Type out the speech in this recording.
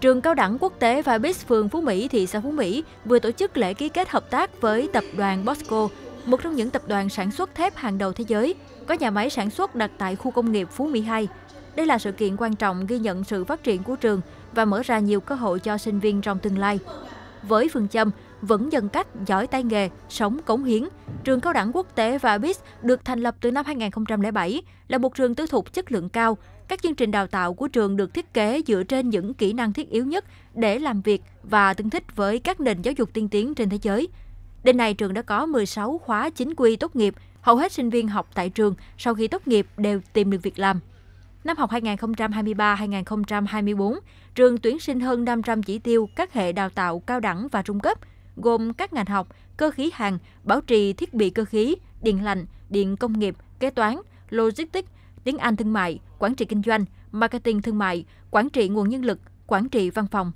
Trường Cao đẳng Quốc tế Vibis phường Phú Mỹ, thị xã Phú Mỹ vừa tổ chức lễ ký kết hợp tác với tập đoàn Bosco, một trong những tập đoàn sản xuất thép hàng đầu thế giới, có nhà máy sản xuất đặt tại khu công nghiệp Phú Mỹ 2. Đây là sự kiện quan trọng ghi nhận sự phát triển của trường và mở ra nhiều cơ hội cho sinh viên trong tương lai với phương châm vững dân cách, giỏi tay nghề, sống cống hiến. Trường Cao đẳng Quốc tế Vabis được thành lập từ năm 2007, là một trường tư thục chất lượng cao. Các chương trình đào tạo của trường được thiết kế dựa trên những kỹ năng thiết yếu nhất để làm việc và tương thích với các nền giáo dục tiên tiến trên thế giới. Đến nay, trường đã có 16 khóa chính quy tốt nghiệp. Hầu hết sinh viên học tại trường sau khi tốt nghiệp đều tìm được việc làm. Năm học 2023-2024, trường tuyển sinh hơn 500 chỉ tiêu các hệ đào tạo cao đẳng và trung cấp, gồm các ngành học cơ khí hàng, bảo trì thiết bị cơ khí, điện lạnh, điện công nghiệp, kế toán, logistics, tiếng Anh thương mại, quản trị kinh doanh, marketing thương mại, quản trị nguồn nhân lực, quản trị văn phòng,